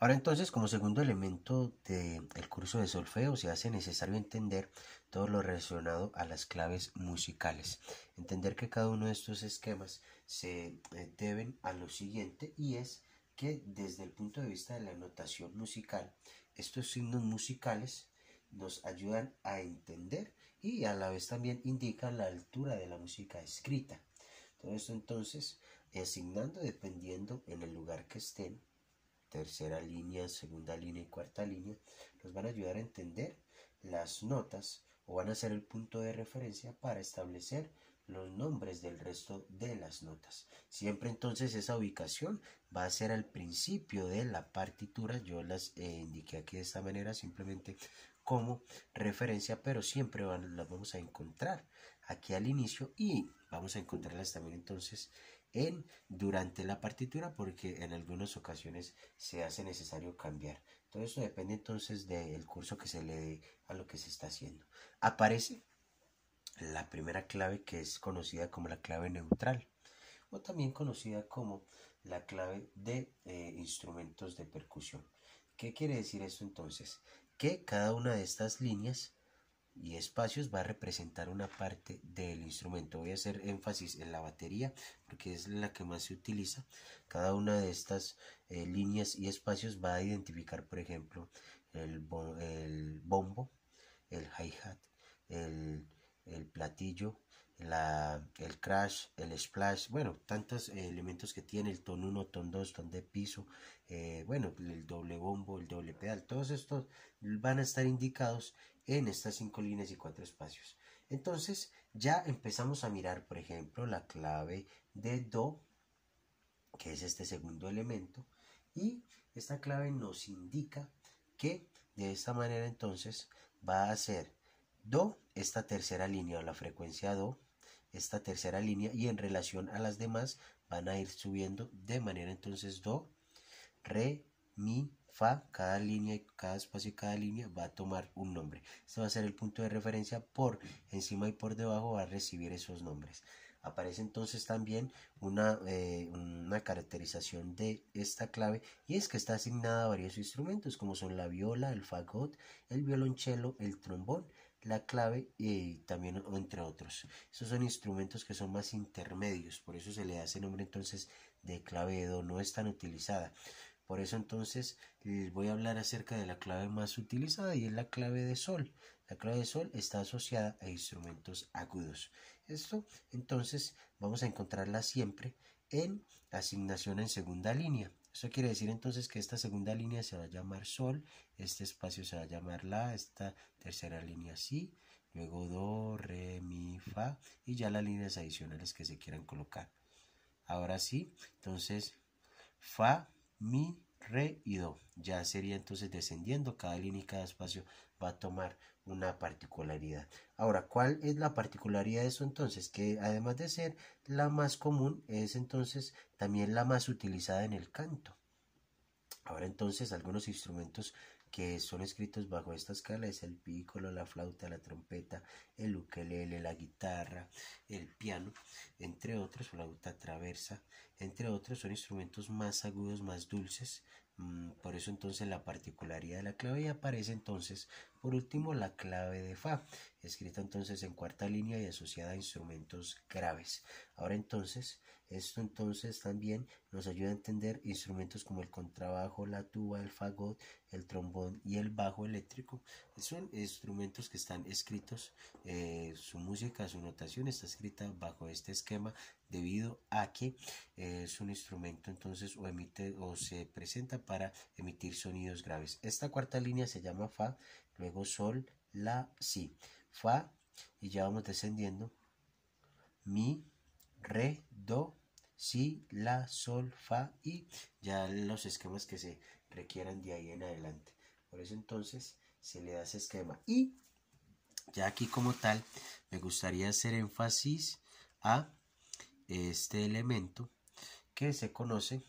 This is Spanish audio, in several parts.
Ahora entonces, como segundo elemento del el curso de solfeo, se hace necesario entender todo lo relacionado a las claves musicales. Entender que cada uno de estos esquemas se eh, deben a lo siguiente y es que desde el punto de vista de la notación musical, estos signos musicales nos ayudan a entender y a la vez también indican la altura de la música escrita. Todo esto entonces asignando dependiendo en el lugar que estén tercera línea, segunda línea y cuarta línea, nos van a ayudar a entender las notas o van a ser el punto de referencia para establecer los nombres del resto de las notas. Siempre entonces esa ubicación va a ser al principio de la partitura. Yo las eh, indiqué aquí de esta manera simplemente como referencia, pero siempre las vamos a encontrar aquí al inicio y vamos a encontrarlas también entonces en durante la partitura porque en algunas ocasiones se hace necesario cambiar. Todo eso depende entonces del curso que se le dé a lo que se está haciendo. Aparece la primera clave que es conocida como la clave neutral o también conocida como la clave de eh, instrumentos de percusión. ¿Qué quiere decir esto entonces? Que cada una de estas líneas y espacios va a representar una parte del instrumento. Voy a hacer énfasis en la batería porque es la que más se utiliza. Cada una de estas eh, líneas y espacios va a identificar, por ejemplo, el, bombo, el hi-hat, el platillo, la, el crash, el splash, bueno, tantos eh, elementos que tiene el ton 1, ton 2, ton de piso, eh, bueno, el doble bombo, el doble pedal, todos estos van a estar indicados en estas cinco líneas y cuatro espacios. Entonces ya empezamos a mirar, por ejemplo, la clave de do, que es este segundo elemento, y esta clave nos indica que de esta manera entonces va a ser do esta tercera línea o la frecuencia do, esta tercera línea y en relación a las demás van a ir subiendo de manera entonces do, re, mi, fa, cada línea, cada espacio y cada línea va a tomar un nombre. Este va a ser el punto de referencia por encima y por debajo va a recibir esos nombres. Aparece entonces también una, eh, una caracterización de esta clave y es que está asignada a varios instrumentos como son la viola, el fagot, el violonchelo, el trombón la clave eh, y también entre otros. Estos son instrumentos que son más intermedios, por eso se le hace nombre entonces de clave de do, no es tan utilizada. Por eso entonces les voy a hablar acerca de la clave más utilizada y es la clave de sol. La clave de sol está asociada a instrumentos agudos. Esto entonces vamos a encontrarla siempre en asignación en segunda línea. Eso quiere decir entonces que esta segunda línea se va a llamar sol, este espacio se va a llamar la, esta tercera línea si, luego do, re, mi, fa y ya las líneas adicionales que se quieran colocar. Ahora sí, entonces fa, mi, re y do. Ya sería entonces descendiendo, cada línea y cada espacio va a tomar una particularidad. Ahora, ¿cuál es la particularidad de eso entonces? Que además de ser la más común, es entonces también la más utilizada en el canto. Ahora entonces algunos instrumentos que son escritos bajo esta escala es el pícolo, la flauta, la trompeta, el ukelele, la guitarra, el piano, entre otros, flauta traversa, entre otros, son instrumentos más agudos, más dulces, Mm, por eso entonces la particularidad de la clave y aparece entonces por último la clave de Fa, escrita entonces en cuarta línea y asociada a instrumentos graves. Ahora entonces, esto entonces también nos ayuda a entender instrumentos como el contrabajo, la tuba, el fagot, el trombón y el bajo eléctrico. Son instrumentos que están escritos, eh, su música, su notación está escrita bajo este esquema debido a que eh, es un instrumento entonces o emite o se presenta para emitir sonidos graves. Esta cuarta línea se llama Fa, luego Sol, La, Si. Fa y ya vamos descendiendo. Mi, Re, Do, Si, La, Sol, Fa y ya los esquemas que se requieran de ahí en adelante. Por eso entonces se le da ese esquema. Y ya aquí como tal me gustaría hacer énfasis a este elemento que se conoce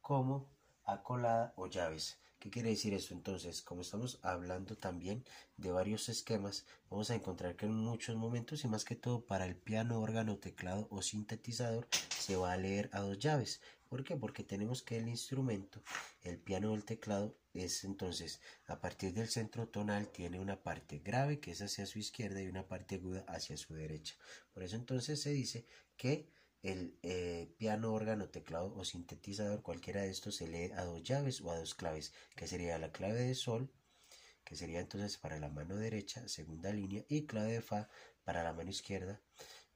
como acolada o llaves. ¿Qué quiere decir esto? Entonces, como estamos hablando también de varios esquemas, vamos a encontrar que en muchos momentos y más que todo para el piano, órgano, teclado o sintetizador se va a leer a dos llaves. ¿Por qué? Porque tenemos que el instrumento, el piano o el teclado, es entonces a partir del centro tonal tiene una parte grave que es hacia su izquierda y una parte aguda hacia su derecha. Por eso entonces se dice que el eh, piano, órgano, teclado o sintetizador, cualquiera de estos se lee a dos llaves o a dos claves, que sería la clave de sol, que sería entonces para la mano derecha, segunda línea, y clave de fa para la mano izquierda,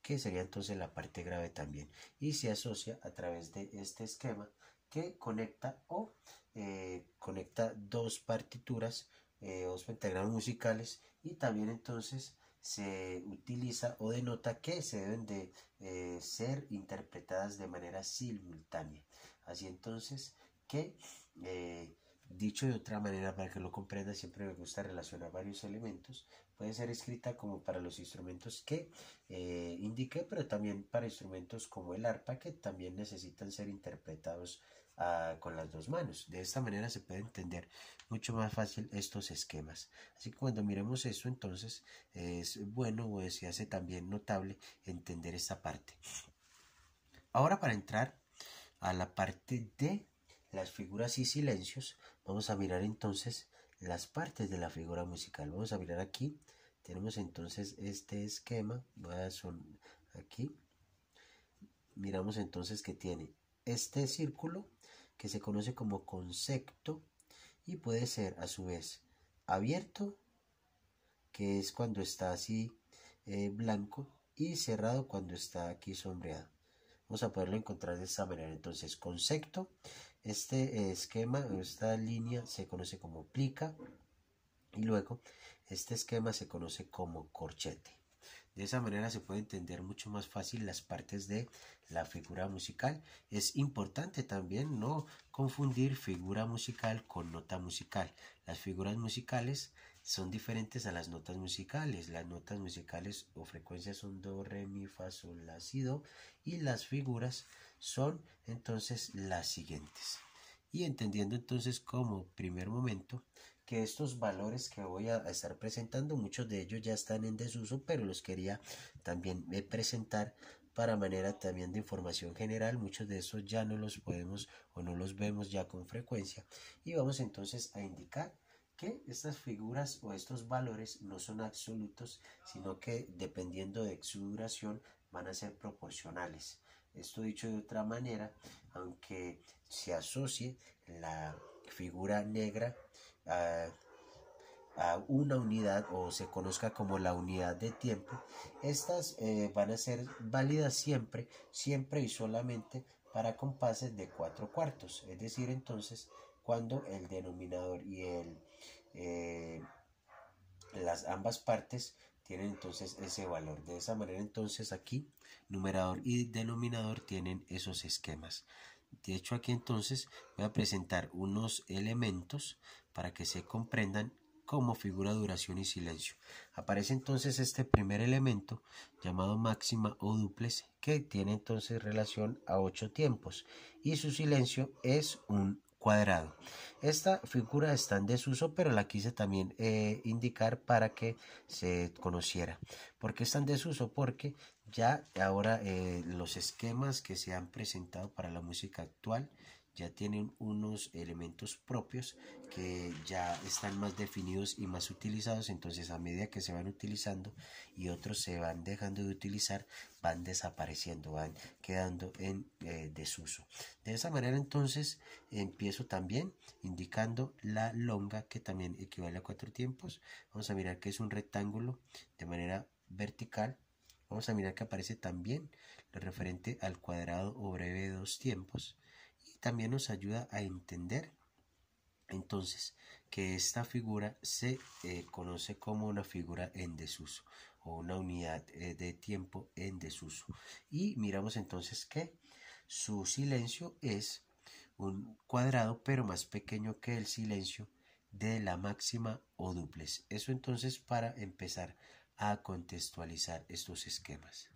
que sería entonces la parte grave también, y se asocia a través de este esquema que conecta o eh, conecta dos partituras, eh, dos pentagramas musicales, y también entonces se utiliza o denota que se deben de eh, ser interpretadas de manera simultánea. Así entonces que Dicho de otra manera, para que lo comprenda, siempre me gusta relacionar varios elementos. Puede ser escrita como para los instrumentos que indique eh, indiqué, pero también para instrumentos como el arpa, que también necesitan ser interpretados ah, con las dos manos. De esta manera se puede entender mucho más fácil estos esquemas. Así que cuando miremos eso, entonces es bueno o se hace también notable entender esta parte. Ahora para entrar a la parte de las figuras y silencios, Vamos a mirar entonces las partes de la figura musical. Vamos a mirar aquí. Tenemos entonces este esquema. Voy a son aquí. Miramos entonces que tiene este círculo que se conoce como concepto y puede ser a su vez abierto, que es cuando está así eh, blanco, y cerrado cuando está aquí sombreado. Vamos a poderlo encontrar de esta manera. Entonces, concepto este esquema, esta línea se conoce como plica y luego este esquema se conoce como corchete. De esa manera se puede entender mucho más fácil las partes de la figura musical. Es importante también no confundir figura musical con nota musical. Las figuras musicales son diferentes a las notas musicales. Las notas musicales o frecuencias son do, re, mi, fa, sol, la, si, do y las figuras son entonces las siguientes. Y entendiendo entonces como primer momento que estos valores que voy a estar presentando, muchos de ellos ya están en desuso, pero los quería también eh, presentar para manera también de información general. Muchos de esos ya no los podemos o no los vemos ya con frecuencia. Y vamos entonces a indicar estas figuras o estos valores no son absolutos, sino que dependiendo de su duración van a ser proporcionales. Esto dicho de otra manera, aunque se asocie la figura negra a, una unidad o se conozca como la unidad de tiempo, estas eh, van a ser válidas siempre, siempre y solamente para compases de cuatro cuartos, es decir, entonces cuando el denominador y el eh, las ambas partes tienen entonces ese valor. De esa manera entonces aquí numerador y denominador tienen esos esquemas. De hecho aquí entonces voy a presentar unos elementos para que se comprendan como figura duración y silencio. Aparece entonces este primer elemento llamado máxima o duples que tiene entonces relación a ocho tiempos y su silencio es un cuadrado. Esta figura está en desuso, pero la quise también eh, indicar para que se conociera. ¿Por qué está en desuso? Porque ya ahora eh, los esquemas que se han presentado para la música actual ya tienen unos elementos propios que ya están más definidos y más utilizados, entonces a medida que se van utilizando y otros se van dejando de utilizar, van desapareciendo, van quedando en eh, desuso. De esa manera entonces empiezo también indicando la longa que también equivale a cuatro tiempos. Vamos a mirar que es un rectángulo de manera vertical vamos a mirar que aparece también lo referente al cuadrado o breve de dos tiempos y también nos ayuda a entender entonces que esta figura se eh, conoce como una figura en desuso o una unidad eh, de tiempo en desuso. Y miramos entonces que su silencio es un cuadrado pero más pequeño que el silencio de la máxima o duples. Eso entonces para empezar a contextualizar estos esquemas.